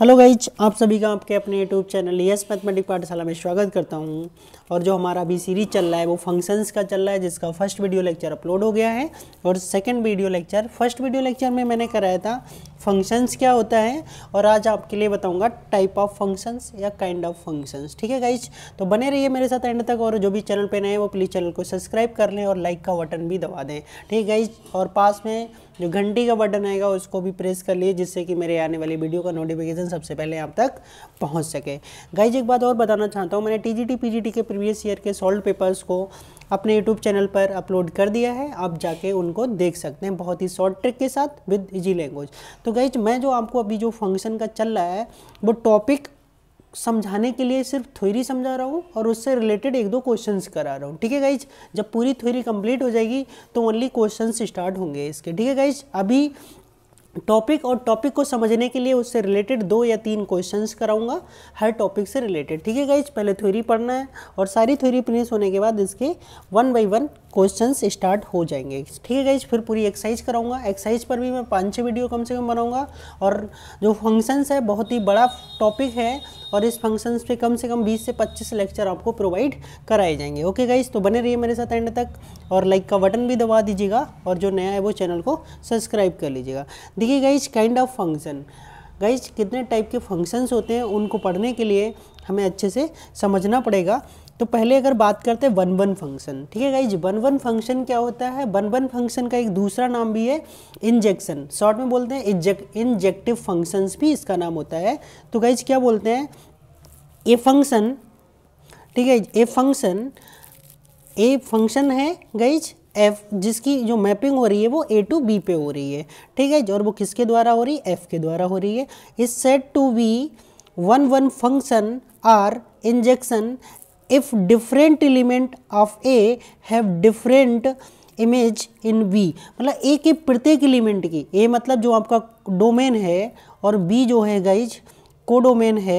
hello guys आप सभी का आपके अपने यूट्यूब चैनल यस मैथमेटिक पाठशाला में स्वागत करता हूं और जो हमारा अभी सीरीज चल रहा है वो फंक्शंस का चल रहा है जिसका फर्स्ट वीडियो लेक्चर अपलोड हो गया है और second video lecture first video lecture में मैंने कराया था फंक्शंस क्या होता है और आज आपके लिए बताऊंगा टाइप ऑफ फंक्शंस या काइंड ऑफ फंक्शंस ठीक है गाइज तो बने रहिए मेरे साथ एंड तक और जो भी चैनल पे नए हैं वो प्लीज़ चैनल को सब्सक्राइब कर लें और लाइक का बटन भी दबा दें ठीक है गाइज और पास में जो घंटी का बटन आएगा उसको भी प्रेस कर लिए जिससे कि मेरे आने वाली वीडियो का नोटिफिकेशन सबसे पहले आप तक पहुँच सके गाइज एक बात और बताना चाहता हूँ मैंने टी जी के प्रीवियस ईयर के सॉल्ट पेपर्स को अपने यूट्यूब चैनल पर अपलोड कर दिया है आप जाके उनको देख सकते हैं बहुत ही शॉर्ट ट्रिक के साथ विद इजी लैंग्वेज तो गई मैं जो आपको अभी जो फंक्शन का चल रहा है वो टॉपिक समझाने के लिए सिर्फ थ्योरी समझा रहा हूँ और उससे रिलेटेड एक दो क्वेश्चंस करा रहा हूँ ठीक है गाइज जब पूरी थ्योरी कंप्लीट हो जाएगी तो ओनली क्वेश्चंस स्टार्ट होंगे इसके ठीक है गाइज अभी टॉपिक और टॉपिक को समझने के लिए उससे रिलेटेड दो या तीन क्वेश्चंस कराऊंगा हर टॉपिक से रिलेटेड ठीक है गाइज पहले थ्योरी पढ़ना है और सारी थ्योरी प्रिंस होने के बाद इसके one by one questions start हो जाएंगे ठीक है गाइज फिर पूरी एक्सरसाइज कराऊंगा एक्सरसाइज पर भी मैं पाँच छः वीडियो कम से कम बनाऊँगा और जो फंक्शंस है बहुत ही बड़ा टॉपिक है और इस फंक्शंस पे कम से कम 20 से 25 लेक्चर आपको प्रोवाइड कराए जाएंगे ओके गाइज तो बने रहिए मेरे साथ एंड तक और लाइक का बटन भी दबा दीजिएगा और जो नया है वो चैनल को सब्सक्राइब कर लीजिएगा देखिए guys kind of function guys कितने टाइप के फंक्शंस होते हैं उनको पढ़ने के लिए हमें अच्छे से समझना पड़ेगा तो पहले अगर बात करते हैं वन वन फंक्शन ठीक है गाइज वन वन फंक्शन क्या होता है वन वन फंक्शन का एक दूसरा नाम भी है इंजेक्शन शॉर्ट में बोलते हैं इंजेक्टिव फंक्शंस भी इसका नाम होता है तो गाइज क्या बोलते हैं ए फंक्शन ठीक है ए फंक्शन ए फंक्शन है गाइज एफ जिसकी जो मैपिंग हो रही है वो ए टू बी पे हो रही है ठीक है और वो किसके द्वारा हो रही है एफ के द्वारा हो रही है इस set to B one one function are injection if different element of A have different image in B मतलब ए के प्रत्येक एलिमेंट की ए मतलब जो आपका डोमेन है और बी जो है गाइज कोडोमेन है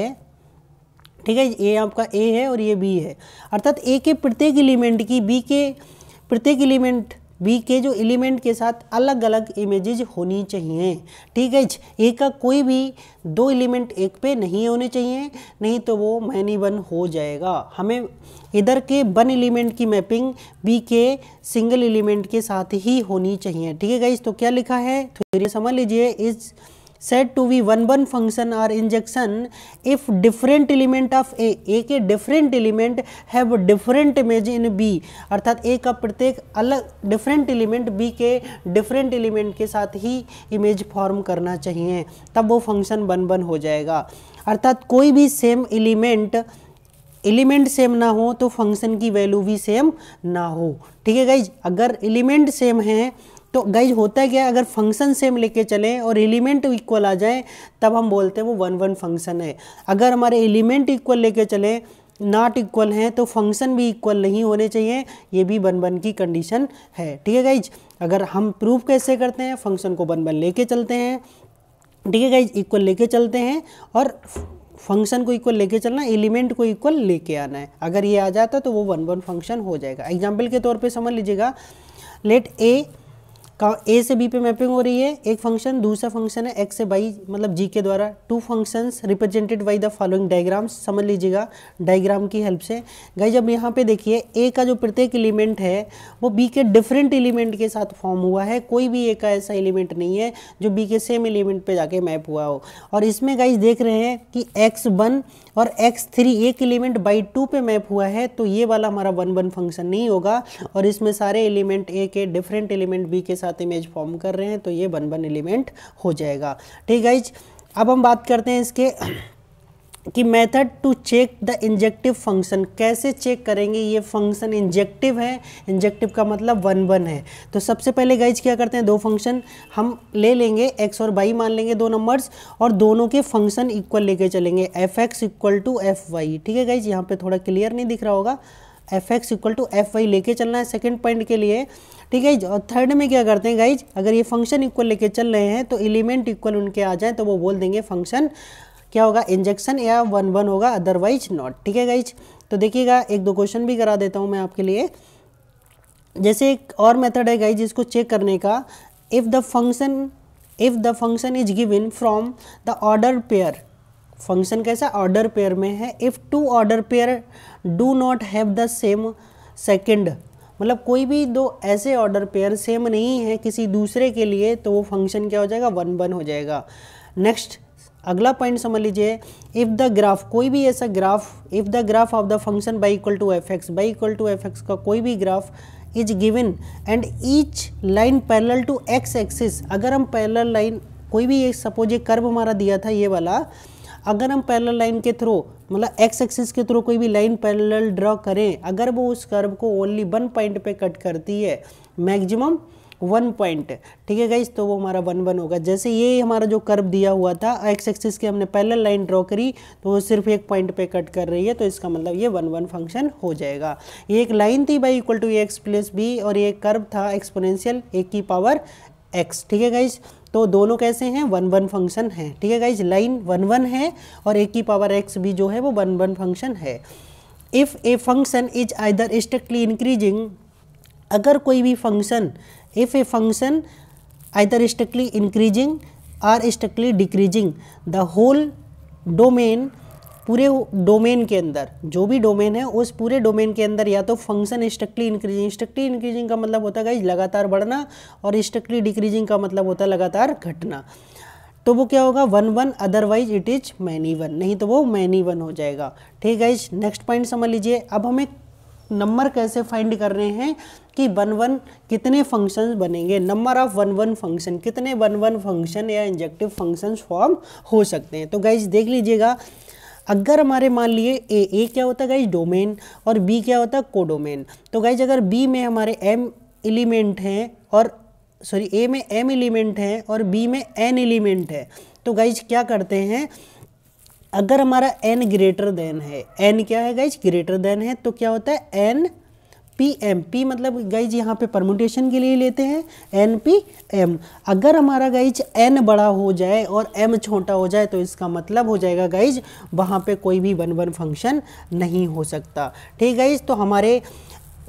ठीक है ए आपका ए है और ये बी है अर्थात ए के प्रत्येक एलिमेंट की बी के प्रत्येक एलिमेंट बी के जो एलिमेंट के साथ अलग अलग इमेजेज होनी चाहिए ठीक है ए का कोई भी दो एलिमेंट एक पे नहीं होने चाहिए नहीं तो वो मैनी वन हो जाएगा हमें इधर के वन एलिमेंट की मैपिंग बी के सिंगल एलिमेंट के साथ ही होनी चाहिए ठीक है गाइज तो क्या लिखा है थोड़ी तो समझ लीजिए इस set to V one one function are injection if different element of A A के different element have different image in B अर्थात ए का प्रत्येक अलग डिफरेंट एलिमेंट बी के डिफरेंट एलिमेंट के साथ ही इमेज फॉर्म करना चाहिए तब वो फंक्शन वन वन हो जाएगा अर्थात कोई भी सेम एलिमेंट एलिमेंट सेम ना हो तो फंक्शन की वैल्यू भी सेम ना हो ठीक है गाइज अगर एलिमेंट सेम है तो गाइज होता है क्या अगर फंक्शन सेम लेके चले और एलिमेंट इक्वल आ जाए तब हम बोलते हैं वो वन वन फंक्शन है अगर हमारे एलिमेंट इक्वल लेके चले नॉट इक्वल हैं तो फंक्शन भी इक्वल नहीं होने चाहिए ये भी वन वन की कंडीशन है ठीक है गाइज अगर हम प्रूव कैसे करते हैं फंक्शन को वन वन लेके चलते हैं ठीक है गाइज इक्वल लेके चलते हैं और फंक्शन को इक्वल लेके चलना एलिमेंट को इक्वल लेके आना है अगर ये आ जाता तो वो वन वन फंक्शन हो जाएगा एग्जाम्पल के तौर पे समझ लीजिएगा लेट ए ए से बी पे मैपिंग हो रही है एक फंक्शन दूसरा फंक्शन है एक्स से बाई मतलब जी के द्वारा two functions represented by the following diagrams समझ लीजिएगा डायग्राम की हेल्प से गई जब यहाँ पे देखिए ए का जो प्रत्येक एलिमेंट है वो बी के डिफरेंट एलिमेंट के साथ फॉर्म हुआ है कोई भी ए का ऐसा एलिमेंट नहीं है जो बी के सेम एलिमेंट पर जाके मैप हुआ हो और इसमें गाइज देख रहे हैं कि एक्स वन और एक्स थ्री एक एलिमेंट बाई टू पे मैप हुआ है तो ये वाला हमारा वन वन फंक्शन नहीं होगा और इसमें सारे एलिमेंट ए के डिफरेंट एलिमेंट बी के साथ इमेज फॉर्म कर रहे हैं तो ये वन वन एलिमेंट हो जाएगा ठीक है अब हम बात करते हैं इसके कि method to check the injective function कैसे चेक करेंगे ये फंक्शन इंजेक्टिव है इंजेक्टिव का मतलब वन वन है तो सबसे पहले गाइज क्या करते हैं दो फंक्शन हम ले लेंगे एक्स और वाई मान लेंगे दो नंबर्स और दोनों के फंक्शन इक्वल लेके चलेंगे F X equal to F Y ठीक है गाइज यहाँ पे थोड़ा क्लियर नहीं दिख रहा होगा F X equal to F Y लेके चलना है सेकेंड पॉइंट के लिए ठीक है और थर्ड में क्या करते हैं गाइज अगर ये फंक्शन इक्वल लेके चल रहे हैं तो एलिमेंट इक्वल उनके आ जाए तो वो बोल देंगे फंक्शन क्या होगा इंजेक्शन या वन वन होगा अदरवाइज नॉट ठीक है गाइज तो देखिएगा एक दो क्वेश्चन भी करा देता हूँ मैं आपके लिए जैसे एक और मेथड है गाइज इसको चेक करने का if the function if the function is given from the order pair function कैसा ऑर्डर पेयर में है if two order pair do not have the same second मतलब कोई भी दो ऐसे ऑर्डर पेयर सेम नहीं है किसी दूसरे के लिए तो वो फंक्शन क्या हो जाएगा वन वन हो जाएगा नेक्स्ट अगला पॉइंट समझ लीजिए इफ़ द ग्राफ कोई भी ऐसा graph if the graph of the function by equal to F X by equal to F X का कोई भी graph is given and each line parallel to X axis अगर हम पैरेलल लाइन कोई भी एक सपोज एक कर्व हमारा दिया था ये वाला अगर हम पैरेलल लाइन के थ्रू मतलब एक्स एक्सिस के थ्रू कोई भी लाइन पैरेलल ड्रॉ करें अगर वो उस कर्व को ओनली वन पॉइंट पे कट करती है मैक्सिमम वन पॉइंट ठीक है गाइज तो वो हमारा वन वन होगा जैसे ये हमारा जो कर्व दिया हुआ था एक्स एक्सिस की हमने पहले लाइन ड्रॉ करी तो वो सिर्फ एक पॉइंट पे कट कर रही है तो इसका मतलब ये वन वन फंक्शन हो जाएगा ये एक लाइन थी by equal to X plus B और ये कर्व था एक्सपोनेंशियल ए की पावर एक्स ठीक है गाइज तो दोनों कैसे हैं वन वन फंक्शन है ठीक है गाइज लाइन वन वन है और ए की पावर एक्स भी जो है वो वन वन फंक्शन है if a function is either strictly increasing अगर कोई भी function if a function either strictly increasing or strictly decreasing the whole domain पूरे डोमेन के अंदर जो भी डोमेन है उस पूरे डोमेन के अंदर या तो function strictly increasing strictly increasing का मतलब होता है लगातार बढ़ना और स्ट्रिक्टली डिक्रीजिंग का मतलब होता है लगातार घटना तो वो क्या होगा one one otherwise it is many one नहीं तो वो मैनी वन हो जाएगा ठीक है इस नेक्स्ट पॉइंट समझ लीजिए अब हमें नंबर कैसे फाइंड कर रहे हैं कि वन वन कितने फंक्शन बनेंगे number of one one function कितने वन वन फंक्शन या इंजेक्टिव फंक्शन फॉर्म हो सकते हैं तो गाइज देख लीजिएगा अगर हमारे मान लिए ए ए क्या होता है गाइज डोमेन और बी क्या होता है कोडोमेन तो गाइज अगर बी में हमारे एम एलिमेंट हैं और सॉरी ए में एम एलिमेंट हैं और बी में एन एलिमेंट है तो गाइज क्या करते हैं अगर हमारा एन ग्रेटर देन है एन क्या है गाइज ग्रेटर देन है तो क्या होता है एन पी एम पी मतलब गाइज यहाँ पे परमुटेशन के लिए लेते हैं एन पी एम अगर हमारा गाइज एन बड़ा हो जाए और एम छोटा हो जाए तो इसका मतलब हो जाएगा गाइज वहाँ पे कोई भी वन वन फंक्शन नहीं हो सकता ठीक गाइज तो हमारे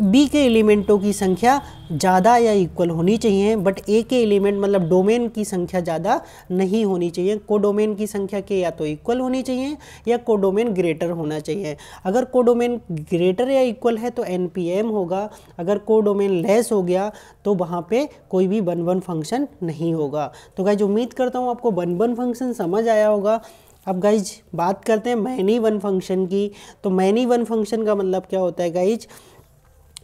बी के एलिमेंटों की संख्या ज़्यादा या इक्वल होनी चाहिए बट ए के एलिमेंट मतलब डोमेन की संख्या ज़्यादा नहीं होनी चाहिए कोडोमेन की संख्या के या तो इक्वल होनी चाहिए या कोडोमेन ग्रेटर होना चाहिए अगर कोडोमेन ग्रेटर या इक्वल है तो एन होगा अगर कोडोमेन लेस हो गया तो वहाँ पे कोई भी वन वन फंक्शन नहीं होगा तो गाइज उम्मीद करता हूँ आपको वन वन फंक्शन समझ आया होगा अब गाइज बात करते हैं मैनी वन फंक्शन की तो मैनी वन फंक्शन का मतलब क्या होता है गाइज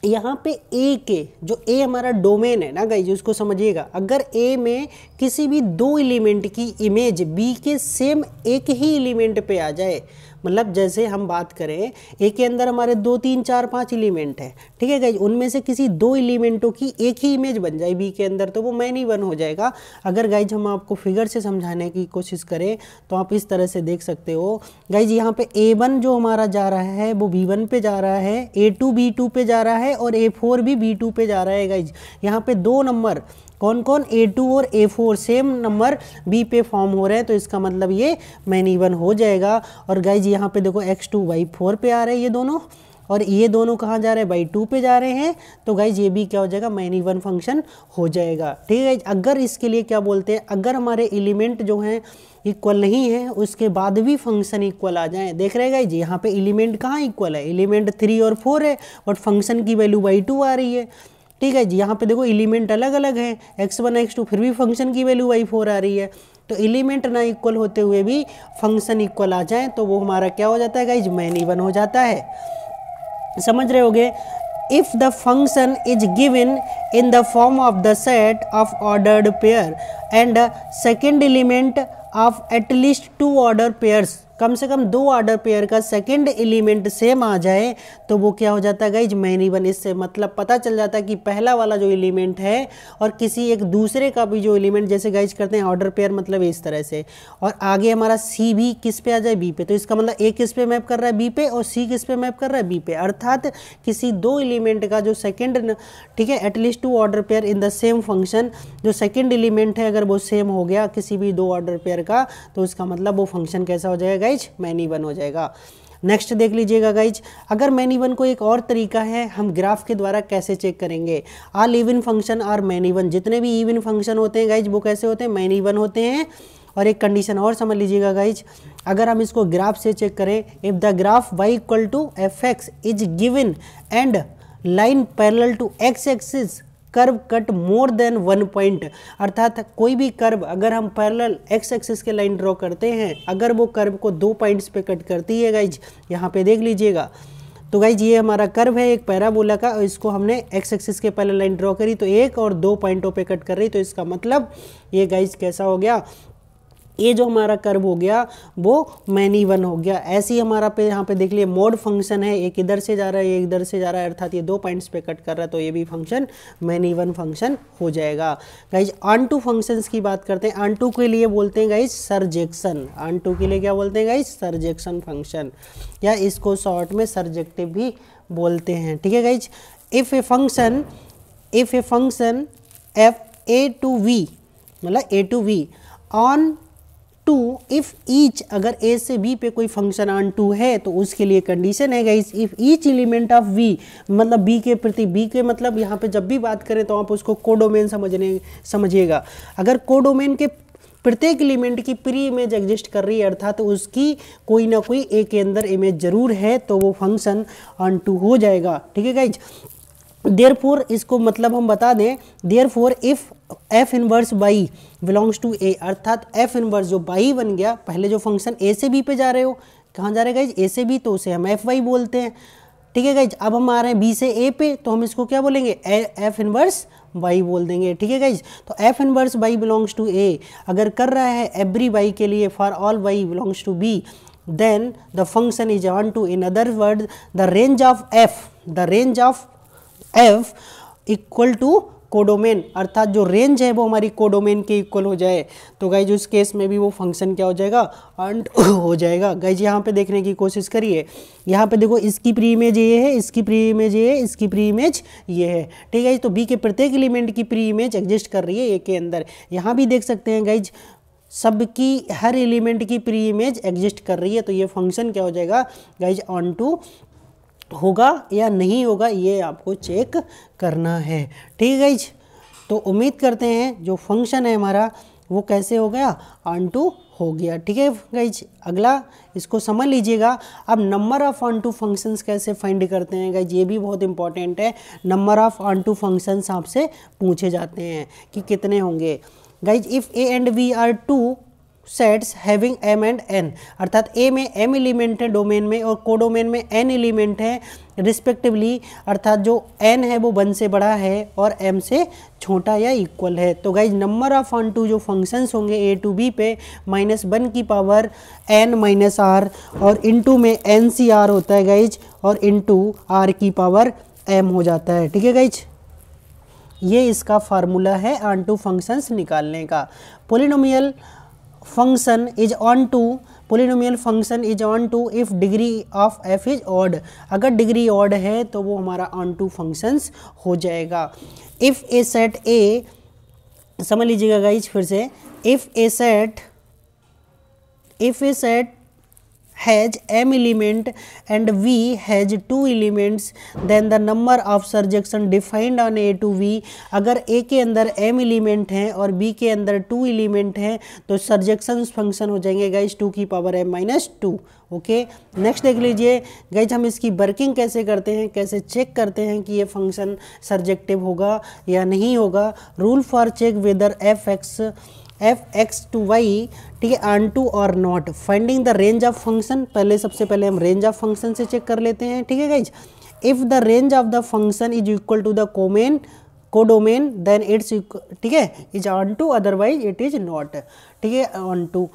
यहाँ पे ए के जो ए हमारा डोमेन है ना जी उसको समझिएगा अगर ए में किसी भी दो एलिमेंट की इमेज बी के सेम एक ही एलिमेंट पे आ जाए मतलब जैसे हम बात करें ए के अंदर हमारे दो तीन चार पाँच एलिमेंट है ठीक है गाइज उनमें से किसी दो एलिमेंटों की एक ही इमेज बन जाए बी के अंदर तो वो मैन ही वन हो जाएगा अगर गाइज हम आपको फिगर से समझाने की कोशिश करें तो आप इस तरह से देख सकते हो गाइज यहाँ पे ए वन जो हमारा जा रहा है वो बी वन पे जा रहा है ए टू बी टू पे जा रहा है और ए फोर भी बी टू पे जा रहा है गाइज यहाँ पे दो नंबर कौन कौन ए टू और A four same number B पे फॉर्म हो रहे हैं तो इसका मतलब ये मैन इवन हो जाएगा और गाइज यहाँ पे देखो एक्स टू वाई फोर पे आ रहे हैं ये दोनों और ये दोनों कहाँ जा रहे हैं बाई टू पे जा रहे हैं तो गाइज ये भी क्या हो जाएगा मैनी वन फंक्शन हो जाएगा ठीक है अगर इसके लिए क्या बोलते हैं अगर हमारे एलिमेंट जो हैं इक्वल नहीं है उसके बाद भी फंक्शन इक्वल आ जाए देख रहे गाइज यहाँ पे एलिमेंट कहाँ इक्वल है एलिमेंट थ्री और फोर है बट फंक्शन की वैल्यू बाई टू आ रही है ठीक है यहाँ पे देखो एलिमेंट अलग अलग है एक्स वन एक्स टू फिर भी फंक्शन की वैल्यू वाई फोर आ रही है तो एलिमेंट ना इक्वल होते हुए भी फंक्शन इक्वल आ जाए तो वो हमारा क्या हो जाता है गाइज मैन इवन हो जाता है समझ रहे होगे if the function is given in the form of the set of ordered pair and second element of at least two ordered pairs कम से कम दो ऑर्डर पेयर का सेकंड एलिमेंट सेम आ जाए तो वो क्या हो जाता है गाइज मैनी वन इससे मतलब पता चल जाता है कि पहला वाला जो एलिमेंट है और किसी एक दूसरे का भी जो एलिमेंट जैसे गाइज करते हैं ऑर्डर पेयर मतलब इस तरह से और आगे हमारा सी भी किस पे आ जाए बी पे तो इसका मतलब ए किस पे मैप कर रहा है बी पे और सी किस पे मैप कर रहा है बी पे अर्थात किसी दो एलिमेंट का जो सेकेंड ठीक है at least two order pair in the same function जो सेकेंड एलिमेंट है अगर वो सेम हो गया किसी भी दो ऑर्डर पेयर का तो इसका मतलब वो फंक्शन कैसा हो जाएगा गाइज मैनी वन हो जाएगा नेक्स्ट देख लीजिएगा गाइज अगर मैनी वन को एक और तरीका है हम ग्राफ के द्वारा कैसे चेक करेंगे all even function are many one जितने भी इवन फंक्शन होते हैं गाइज वो कैसे होते हैं मैनी वन होते हैं और एक कंडीशन और समझ लीजिएगा गाइज अगर हम इसको ग्राफ से चेक करें if the graph Y equal to F X is given and line parallel to X axis curve cut more than one point अर्थात कोई भी कर्व अगर हम पैरेलल एक्स एक्सिस के लाइन ड्रॉ करते हैं अगर वो कर्व को दो पॉइंट्स पे कट करती है गाइज यहाँ पे देख लीजिएगा तो गाइज ये हमारा कर्व है एक पैराबोला का और इसको हमने एक्स एक्सिस के पहले लाइन ड्रॉ करी तो एक और दो पॉइंटों पे कट कर रही तो इसका मतलब ये गाइज कैसा हो गया ये जो हमारा कर्व हो गया वो मैनी वन हो गया ऐसे ही हमारा पे यहाँ पे देख लिए मोड फंक्शन है एक इधर से जा रहा है एक इधर से जा रहा है अर्थात ये दो पॉइंट्स पे कट कर रहा है तो ये भी फंक्शन मैनी वन फंक्शन हो जाएगा गाइज आन टू फंक्शंस की बात करते हैं आन टू के लिए बोलते हैं गाइज सरजेक्शन आन टू के लिए क्या बोलते हैं गाइज सरजेक्शन फंक्शन या इसको शॉर्ट में सरजेक्टिव भी बोलते हैं ठीक है guys if a function if a function F A to V मतलब A to V onto if each अगर ए से बी पे कोई फंक्शन ऑन टू है तो उसके लिए कंडीशन है guys if each element of V मतलब बी के प्रति बी के मतलब यहाँ पे जब भी बात करें तो आप उसको कोडोमेन समझने समझिएगा अगर कोडोमेन के प्रत्येक एलिमेंट की प्री इमेज एग्जिस्ट कर रही है अर्थात तो उसकी कोई ना कोई ए के अंदर इमेज जरूर है तो वो फंक्शन ऑन टू हो जाएगा ठीक है गाइज देयर फोर इसको मतलब हम बता दें therefore if F inverse by belongs to A अर्थात एफ इनवर्स जो बाई बन गया पहले जो फंक्शन ए से बी पे जा रहे हो कहाँ जा रहे गाइज ए से बी तो उसे हम एफ वाई बोलते हैं ठीक है गाइज अब हम आ रहे हैं बी से ए पे तो हम इसको क्या बोलेंगे एफ इनवर्स बाई बोल देंगे ठीक है गाइज तो F inverse by belongs to A अगर कर रहा है एवरी बाई के लिए for all Y belongs to B then the function is onto in other word the range of F the range of F equal to codomain अर्थात जो range है वो हमारी कोडोमेन के इक्वल हो जाए तो गाइज उस केस में भी वो फंक्शन क्या हो जाएगा अंट हो जाएगा गाइज यहाँ पे देखने की कोशिश करिए यहाँ पे देखो इसकी प्री इमेज ये है इसकी प्री इमेज ये है इसकी प्री इमेज ये है ठीक है तो बी के प्रत्येक एलिमेंट की प्री इमेज एग्जिस्ट कर रही है ए के अंदर यहाँ भी देख सकते हैं गाइज सबकी हर एलिमेंट की प्री इमेज एग्जिस्ट कर रही है तो ये फंक्शन क्या हो जाएगा गाइज ऑन टू होगा या नहीं होगा ये आपको चेक करना है ठीक है जी तो उम्मीद करते हैं जो फंक्शन है हमारा वो कैसे हो गया ऑन टू हो गया ठीक है गाइज अगला इसको समझ लीजिएगा अब number of onto functions कैसे फाइंड करते हैं गाइज ये भी बहुत इंपॉर्टेंट है number of onto functions आपसे पूछे जाते हैं कि कितने होंगे guys if A and we are two sets having M and N अर्थात ए में एम एलिमेंट है डोमेन में और कोडोमेन में एन एलिमेंट है रिस्पेक्टिवली अर्थात जो एन है वो वन से बड़ा है और एम से छोटा या इक्वल है तो guys number of onto जो फंक्शंस होंगे ए टू बी पे माइनस वन की पावर एन माइनस आर और टू में एन सी आर होता है गाइज और इन टू आर की पावर एम हो जाता है ठीक है गाइज ये इसका फार्मूला है आन टू फंक्शंस निकालने का polynomial function is onto polynomial function is onto if degree of F is odd अगर डिग्री ऑड है तो वो हमारा ऑन टू फंक्शंस हो जाएगा इफ़ ए सेट ए समझ लीजिएगा गाइज फिर से if a set if a set has M element and V has two elements then the number of surjection defined on A to V अगर A के अंदर M element हैं और B के अंदर टू एलिमेंट हैं तो सर्जेक्शन फंक्शन हो जाएंगे गाइज टू की power m minus two okay next देख लीजिए गाइज हम इसकी वर्किंग कैसे करते हैं कैसे चेक करते हैं कि ये फंक्शन सर्जेक्टिव होगा या नहीं होगा rule for check whether F X F X to Y ठीक है आन टू और not finding the range of function पहले सबसे पहले हम रेंज ऑफ फंक्शन से चेक कर लेते हैं ठीक है guys if the range of the function is equal to the कोमेन कोडोमेन देन इट्स ठीक है is onto otherwise it is not ठीक है ऑन टू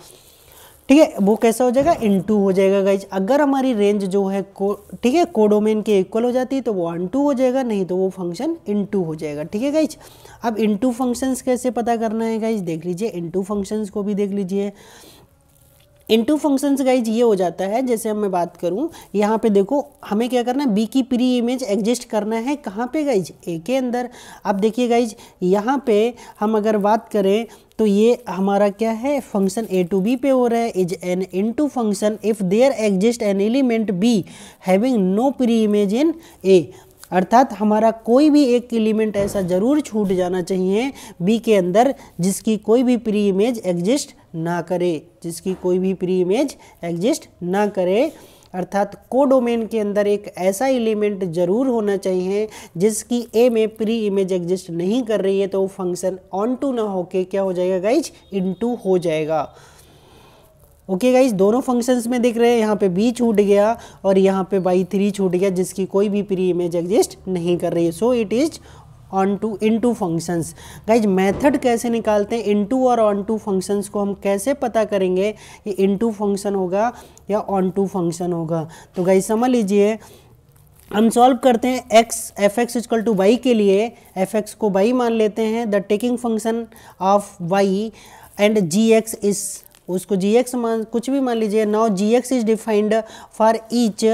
ठीक है वो कैसा हो जाएगा इन टू हो जाएगा गाइज अगर हमारी रेंज जो है को ठीक है कोडोमेन के इक्वल हो जाती है तो वो अन टू हो जाएगा नहीं तो वो फंक्शन इन टू हो जाएगा ठीक है गाइज अब इन टू फंक्शंस कैसे पता करना है गाइज देख लीजिए इन टू फंक्शंस को भी देख लीजिए इन टू फंक्शंस गाइज ये हो जाता है जैसे मैं बात करूँ यहाँ पे देखो हमें क्या करना है बी की प्री इमेज एग्जिस्ट करना है कहाँ पे गाइज ए के अंदर अब देखिए गाइज यहाँ पे हम अगर बात करें तो ये हमारा क्या है फंक्शन ए टू बी पे हो रहा है is an into function if there exist an element B having no pre image in A अर्थात हमारा कोई भी एक एलिमेंट ऐसा ज़रूर छूट जाना चाहिए बी के अंदर जिसकी कोई भी प्री इमेज एग्जिस्ट ना करे जिसकी कोई भी प्री इमेज एग्जिस्ट ना करे अर्थात कोडोमेन के अंदर एक ऐसा एलिमेंट जरूर होना चाहिए जिसकी ए में प्री इमेज एग्जिस्ट नहीं कर रही है तो वो फंक्शन ऑन टू ना होके क्या हो जाएगा गाइज इनटू हो जाएगा ओके गाइज दोनों फंक्शंस में देख रहे हैं यहाँ पे बी छूट गया और यहाँ पे बाई थ्री छूट गया जिसकी कोई भी प्री इमेज एग्जिस्ट नहीं कर रही है so it is onto into functions guys method कैसे निकालते हैं इन टू और ऑन टू फंक्शंस को हम कैसे पता करेंगे ये इन टू फंक्शन होगा या ऑन टू फंक्शन होगा तो गाइज समझ लीजिए हम सॉल्व करते हैं X F X equal to Y के लिए एफ एक्स को वाई मान लेते हैं the taking function of Y and G X is उसको जी एक्स मान कुछ भी मान लीजिए now G X is defined for each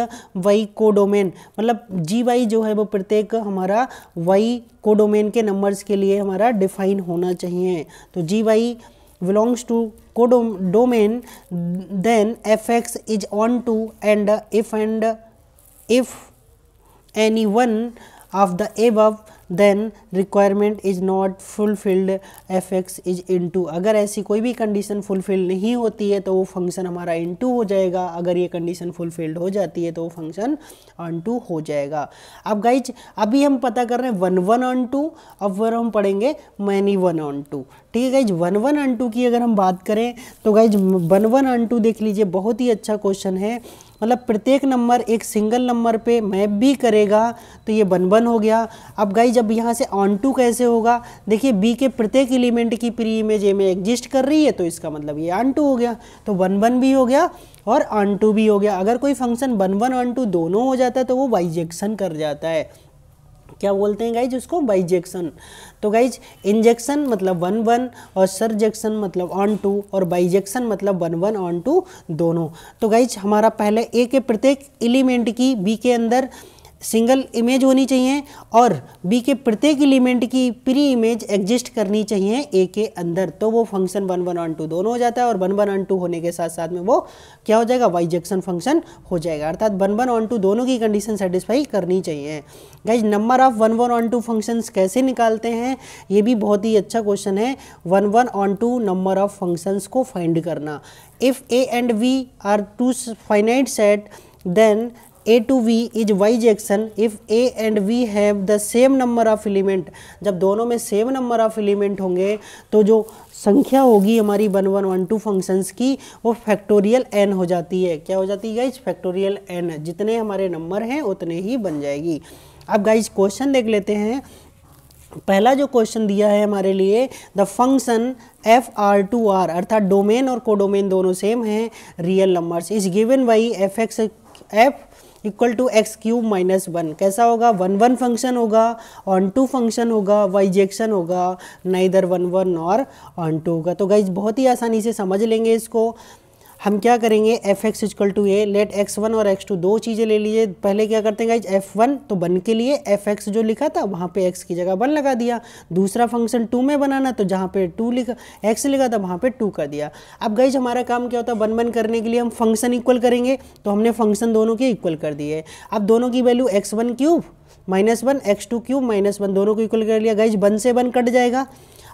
Y codomain मतलब जी वाई जो है वो प्रत्येक हमारा वाई कोडोमेन के नंबर्स के लिए हमारा डिफाइन होना चाहिए तो G Y belongs codomain then F X is onto and if and if any one of the above then requirement is not fulfilled F X is to अगर ऐसी कोई भी कंडीशन फुलफिल नहीं होती है तो वो function हमारा इन टू हो जाएगा अगर ये कंडीशन फुलफिल्ड हो जाती है तो वो फंक्शन ऑन टू हो जाएगा अब गाइज अभी हम पता कर रहे हैं वन वन ऑन टू अब फिर हम पढ़ेंगे मैनी वन ऑन टू ठीक है guys one one onto की अगर हम बात करें तो guys one one onto देख लीजिए बहुत ही अच्छा क्वेश्चन है मतलब प्रत्येक नंबर एक सिंगल नंबर पे मैप भी करेगा तो ये बन बन हो गया अब गाई जब यहाँ से ऑन टू कैसे होगा देखिए बी के प्रत्येक एलिमेंट की प्री इमेज ए में एग्जिस्ट कर रही है तो इसका मतलब ये ऑन टू हो गया तो वन वन भी हो गया और ऑन टू भी हो गया अगर कोई function one one onto दोनों हो जाता है तो वो वाइजेक्शन कर जाता है क्या बोलते हैं गाइज उसको बाइजेक्शन तो गाइज इंजेक्शन मतलब वन वन और सरजेक्शन मतलब ऑन टू और बाइजेक्शन मतलब वन वन ऑन टू दोनों तो गाइज हमारा पहले ए के प्रत्येक एलिमेंट की बी के अंदर सिंगल इमेज होनी चाहिए और बी के प्रत्येक एलिमेंट की प्री इमेज एग्जिस्ट करनी चाहिए ए के अंदर तो वो function one one onto दोनों हो जाता है और वन वन ऑन टू होने के साथ साथ में वो क्या हो जाएगा वाई वाइजेक्शन फंक्शन हो जाएगा अर्थात वन वन ऑन टू दोनों की कंडीशन सेटिस्फाई करनी चाहिए guys number of one one onto function कैसे निकालते हैं ये भी बहुत ही अच्छा क्वेश्चन है one one onto number of functions को फाइंड करना if A and we are two finite set then A to B is bijection if A and B have the same number of element जब दोनों में same number of element होंगे तो जो संख्या होगी हमारी one one one to functions की वो फैक्टोरियल एन हो जाती है क्या हो जाती है गाइज फैक्टोरियल एन जितने हमारे नंबर हैं उतने ही बन जाएगी अब गाइज क्वेश्चन देख लेते हैं पहला जो क्वेश्चन दिया है हमारे लिए the function F R to R अर्थात डोमेन और कोडोमेन दोनों सेम हैं real numbers is given by F X F equal to X cube minus one कैसा होगा वन वन फंक्शन होगा ऑन टू फंक्शन होगा वाइजेक्शन होगा ना इधर वन वन और ऑन टू होगा तो गाइज बहुत ही आसानी से समझ लेंगे इसको हम क्या करेंगे F X equal to A let X one और एक्स टू दो चीज़ें ले लीजिए पहले क्या करते हैं गाइज एफ वन तो वन के लिए एफ एक्स जो लिखा था वहाँ पे एक्स की जगह वन लगा दिया दूसरा फंक्शन टू में बनाना तो जहाँ पे टू लिखा एक्स लिखा था वहाँ पे टू कर दिया अब गाइज हमारा काम क्या होता है वन वन करने के लिए हम फंक्शन इक्वल करेंगे तो हमने फंक्शन दोनों के इक्वल कर दिए अब दोनों की value X one cube minus one X two cube minus one दोनों को इक्वल कर लिया गाइज वन से वन कट जाएगा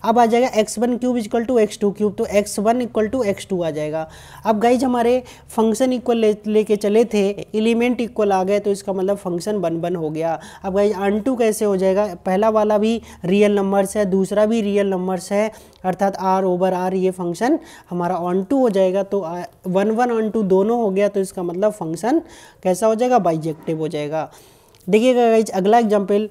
अब आ जाएगा X one cube equal to X two cube तो X one equal to X two आ जाएगा अब गाइज हमारे फंक्शन इक्वल ले लेके चले थे एलिमेंट इक्वल आ गए तो इसका मतलब फंक्शन वन वन हो गया अब गाइज अन टू कैसे हो जाएगा पहला वाला भी रियल नंबर्स है दूसरा भी रियल नंबर्स है अर्थात आर ओवर आर ये फंक्शन हमारा ऑन टू हो जाएगा तो वन वन ऑन टू दोनों हो गया तो इसका मतलब फंक्शन कैसा हो जाएगा बाइजेक्टिव हो जाएगा देखिएगा गाइज अगला एग्जाम्पल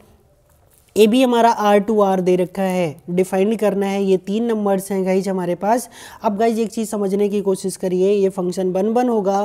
ए भी हमारा आर टू आर दे रखा है डिफाइन करना है ये तीन नंबर्स हैं गाइज हमारे पास अब गाइज एक चीज़ समझने की कोशिश करिए ये फंक्शन वन वन होगा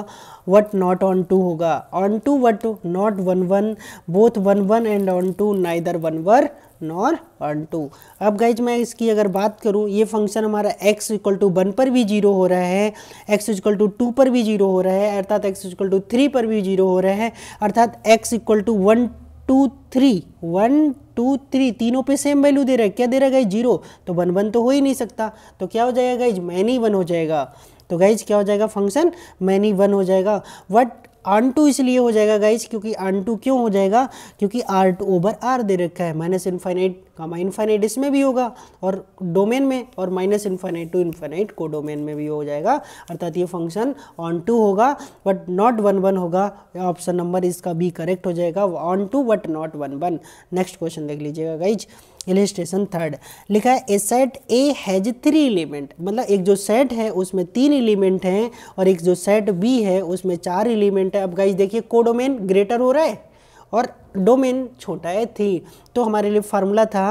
वट नॉट ऑन टू होगा onto but not one one both one one and onto neither one one nor onto अब गाइज मैं इसकी अगर बात करूँ ये फंक्शन हमारा x इक्वल टू वन पर भी जीरो हो रहा है x इक्वल टू टू पर भी जीरो हो रहा है अर्थात x इक्वल टू थ्री पर भी जीरो हो रहा है अर्थात x equal to one two three one two three तीनों पे सेम वैल्यू दे रहा है क्या दे रहा है गाइज जीरो तो वन वन तो हो ही नहीं सकता तो क्या हो जाएगा गाइज मैनी वन हो जाएगा तो गाइज क्या हो जाएगा फंक्शन मैनी वन हो जाएगा वट टू इसलिए हो जाएगा गाइज क्योंकि टू क्यों हो जाएगा क्योंकि आर टू ओवर आर दे रखा है माइनस इन्फाइनाइट कामा इन्फाइनाइट इसमें भी होगा और डोमेन में और माइनस इन्फाइनाइट टू इन्फाइनाइट को डोमेन में भी हो जाएगा अर्थात ये फंक्शन ऑन टू होगा बट नॉट वन वन होगा ऑप्शन नंबर इसका भी करेक्ट हो जाएगा onto but not one one next question देख लीजिएगा गाइज इलेस्ट्रेशन थर्ड लिखा है A set A has three element मतलब एक जो सेट है उसमें तीन एलिमेंट हैं और एक जो सेट बी है उसमें चार एलिमेंट है अब गाइज देखिए कोडोमेन ग्रेटर हो रहा है और डोमेन छोटा है थ्री तो हमारे लिए फार्मूला था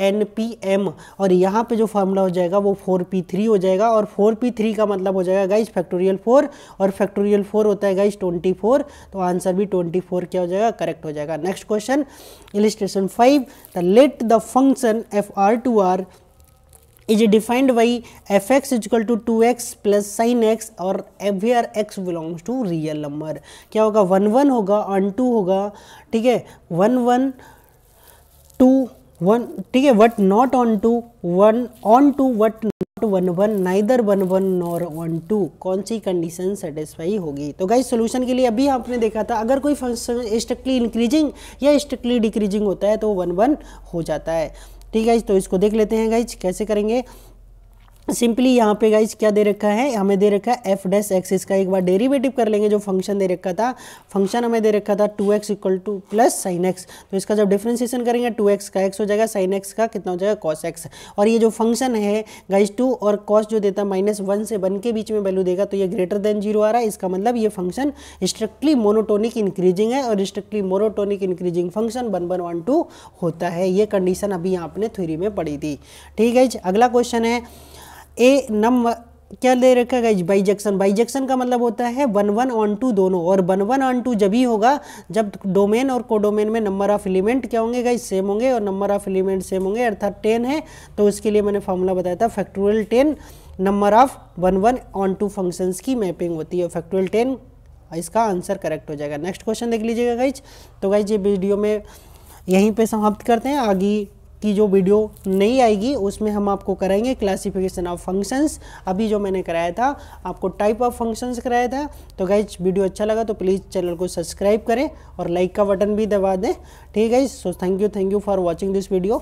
एन पी एम और यहाँ पे जो फार्मूला हो जाएगा वो फोर पी थ्री हो जाएगा और फोर पी थ्री का मतलब हो जाएगा गाइज फैक्टोरियल फोर और फैक्टोरियल फोर होता है गाइज ट्वेंटी फोर तो आंसर भी ट्वेंटी फोर क्या हो जाएगा करेक्ट हो जाएगा next question illustration five the let the function F R to R is defined by F X equal to two X plus sine X और R X belongs to real number क्या होगा one one होगा onto होगा ठीक है one one to one ठीक है but not onto one onto but not one one neither one one nor one to कौन सी कंडीशन सेटिस्फाई होगी तो गाइस सोल्यूशन के लिए अभी आपने देखा था अगर कोई फंक्शन स्ट्रिक्टली इंक्रीजिंग या स्ट्रिक्टली डिक्रीजिंग होता है तो वन वन हो जाता है ठीक है तो इसको देख लेते हैं गाइज कैसे करेंगे सिंपली यहाँ पे गाइज क्या दे रखा है हमें दे रखा है एफ डेस एक्स इसका एक बार डेरिवेटिव कर लेंगे जो फंक्शन दे रखा था फंक्शन हमें दे रखा था two X equal to plus sine X तो इसका जब डिफ्रेंसिएशन करेंगे टू एक्स का एक्स हो जाएगा साइन एक्स का कितना हो जाएगा कॉस एक्स और ये जो फंक्शन है गाइज टू और कॉस जो देता है माइनस वन से वन के बीच में वैल्यू देगा तो ये ग्रेटर देन जीरो आ रहा है इसका मतलब ये फंक्शन स्ट्रिक्टली मोनोटोनिक इंक्रीजिंग है और strictly monotonic increasing function one one one to होता है ये कंडीशन अभी आपने थ्योरी में पढ़ी थी ठीक है अगला क्वेश्चन है ए नंबर क्या ले रखा गया बाइजेक्शन बाइजेक्शन का मतलब होता है वन वन ऑन टू दोनों और वन वन ऑन टू जब ही होगा जब डोमेन और कोडोमेन में नंबर ऑफ एलिमेंट क्या होंगे गाइज सेम होंगे और नंबर ऑफ एलिमेंट सेम होंगे अर्थात टेन है तो उसके लिए मैंने फॉर्मूला बताया था factorial ten number of one one onto functions की मैपिंग होती है फैक्टोरियल टेन इसका आंसर करेक्ट हो जाएगा नेक्स्ट क्वेश्चन देख लीजिएगा गाइज तो गाइज ये वीडियो में यहीं पर समाप्त करते हैं आगे की जो वीडियो नहीं आएगी उसमें हम आपको कराएंगे क्लासिफिकेशन ऑफ फंक्शंस अभी जो मैंने कराया था आपको टाइप ऑफ फंक्शंस कराया था तो गाइज वीडियो अच्छा लगा तो प्लीज़ चैनल को सब्सक्राइब करें और लाइक का बटन भी दबा दें ठीक है so thank you thank you for watching this video